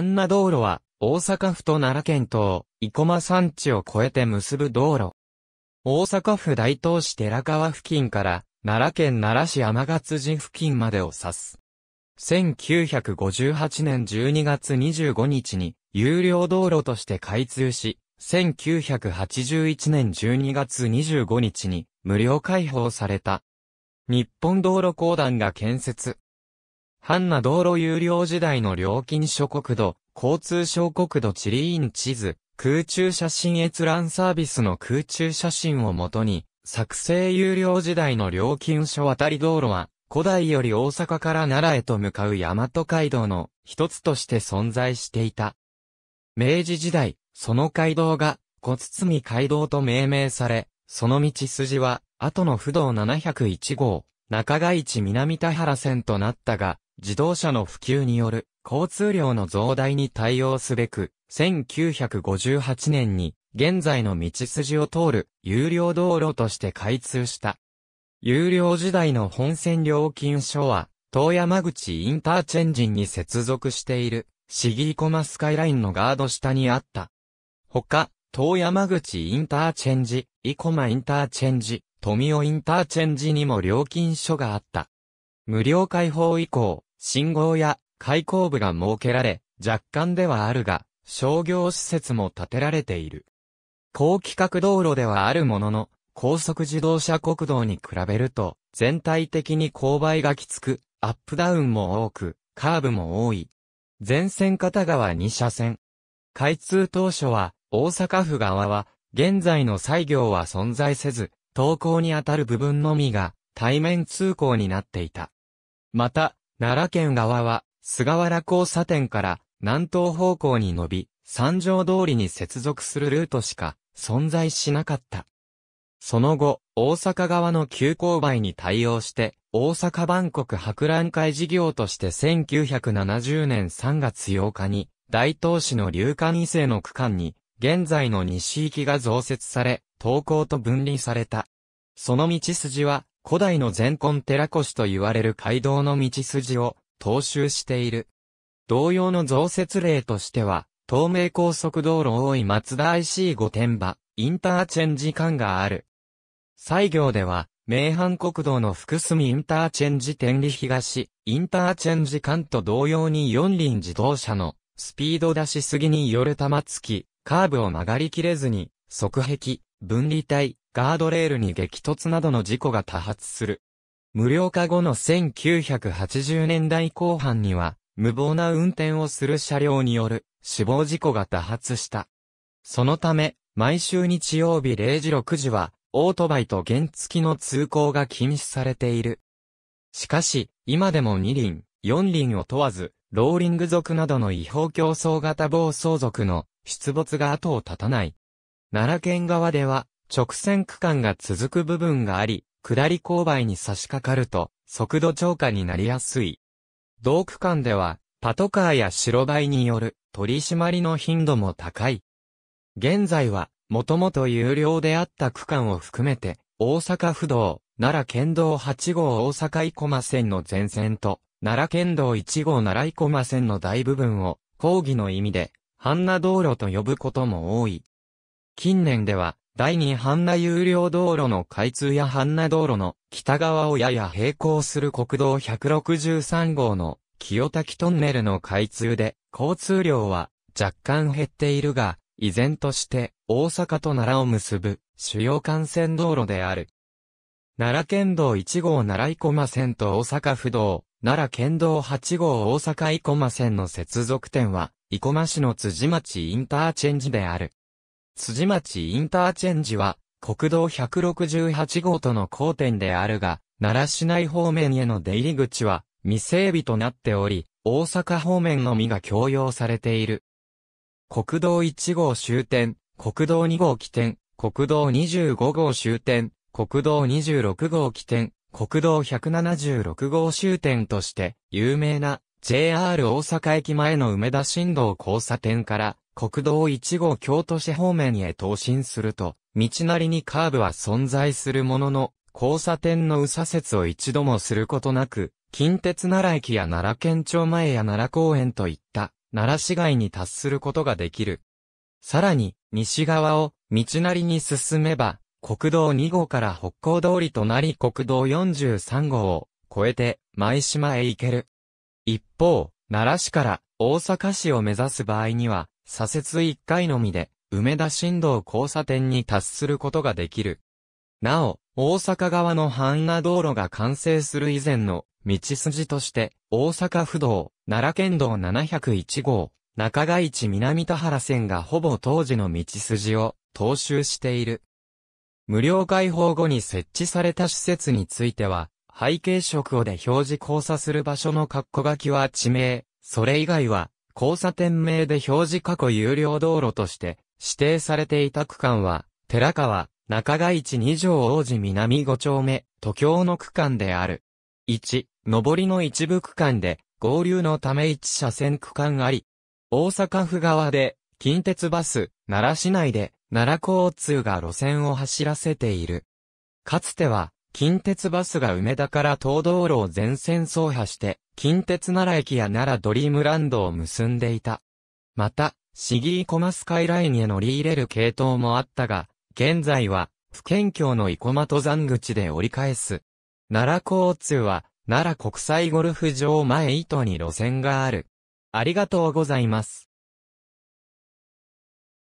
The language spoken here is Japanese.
ンナ道路は、大阪府と奈良県と、生駒山地を越えて結ぶ道路。大阪府大東市寺川付近から、奈良県奈良市天勝寺付近までを指す。1958年12月25日に、有料道路として開通し、1981年12月25日に、無料開放された。日本道路公団が建設、ハンナ道路有料時代の料金諸国土、交通省、国土地理院地図、空中写真閲覧サービスの空中写真をもとに、作成有料時代の料金所渡り道路は、古代より大阪から奈良へと向かう大和街道の一つとして存在していた。明治時代、その街道が小堤街道と命名され、その道筋は、後の不動701号、中川市南田原線となったが、自動車の普及による交通量の増大に対応すべく、1958年に現在の道筋を通る有料道路として開通した。有料時代の本線料金所は、東山口インターチェンジに接続している、シギーコマスカイラインのガード下にあった。他、東山口インターチェンジ、イコマインターチェンジ、富尾インターチェンジにも料金所があった。無料開放以降、信号や開口部が設けられ、若干ではあるが、商業施設も建てられている。高規格道路ではあるものの、高速自動車国道に比べると、全体的に勾配がきつく、アップダウンも多く、カーブも多い。全線片側2車線。開通当初は、大阪府側は、現在の採業は存在せず、投稿にあたる部分のみが、対面通行になっていた。また、奈良県側は、菅原交差点から南東方向に伸び、三条通りに接続するルートしか存在しなかった。その後、大阪側の急勾配に対応して、大阪万国博覧会事業として1970年3月8日に、大東市の流管。異性の区間に、現在の西行きが増設され、東港と分離された。その道筋は、古代の全根寺越と言われる街道の道筋を踏襲している。同様の増設例としては、東名高速道路大井松田 IC 御殿場、インターチェンジ間がある。西行では、名阪国道の福住インターチェンジ天理東、インターチェンジ間と同様に四輪自動車のスピード出しすぎによる玉突き、カーブを曲がりきれずに、側壁、分離帯、ガードレールに激突などの事故が多発する。無料化後の1980年代後半には、無謀な運転をする車両による死亡事故が多発した。そのため、毎週日曜日0時6時は、オートバイと原付きの通行が禁止されている。しかし、今でも2輪、4輪を問わず、ローリング族などの違法競争型暴走族の出没が後を絶たない。奈良県側では、直線区間が続く部分があり、下り勾配に差し掛かると、速度超過になりやすい。同区間では、パトカーや白バイによる取り締まりの頻度も高い。現在は、もともと有料であった区間を含めて、大阪府道、奈良県道8号大阪生駒線の全線と、奈良県道1号奈良生駒線の大部分を、講義の意味で、半那道路と呼ぶことも多い。近年では、第2半那有料道路の開通や半那道路の北側をやや並行する国道163号の清滝トンネルの開通で交通量は若干減っているが、依然として大阪と奈良を結ぶ主要幹線道路である。奈良県道1号奈良生駒線と大阪府道、奈良県道8号大阪生駒線の接続点は、生駒市の辻町インターチェンジである。辻町インターチェンジは、国道168号との交点であるが、奈良市内方面への出入り口は未整備となっており、大阪方面のみが供用されている。国道1号終点、国道2号起点、国道25号終点、国道26号起点、国道176号終点として、有名な JR 大阪駅前の梅田新道交差点から国道1号京都市方面へ投進すると、道なりにカーブは存在するものの、交差点の右左折を一度もすることなく、近鉄奈良駅や奈良県庁前や奈良公園といった、奈良市街に達することができる。さらに、西側を道なりに進めば、国道2号から北港通りとなり国道43号を越えて舞島へ行ける。一方、奈良市から大阪市を目指す場合には、左折1回のみで、梅田新道交差点に達することができる。なお、大阪側の半那道路が完成する以前の道筋として、大阪府道、奈良県道701号、中外市南田原線がほぼ当時の道筋を踏襲している。無料開放後に設置された施設については、背景色をで表示交差する場所の括弧書きは地名、それ以外は交差点名で表示過去有料道路として指定されていた区間は、寺川、中川市二条王子南五丁目、都京の区間である。1、上りの一部区間で、合流のため1車線区間あり、大阪府側で、近鉄バス、奈良市内で、奈良交通が路線を走らせている。かつては、近鉄バスが梅田から東道路を全線走破して、近鉄奈良駅や奈良ドリームランドを結んでいた。また、市議コマスカイラインへ乗り入れる系統もあったが、現在は、不県境の生駒登山口で折り返す。奈良交通は、奈良国際ゴルフ場前糸に路線がある。ありがとうございます。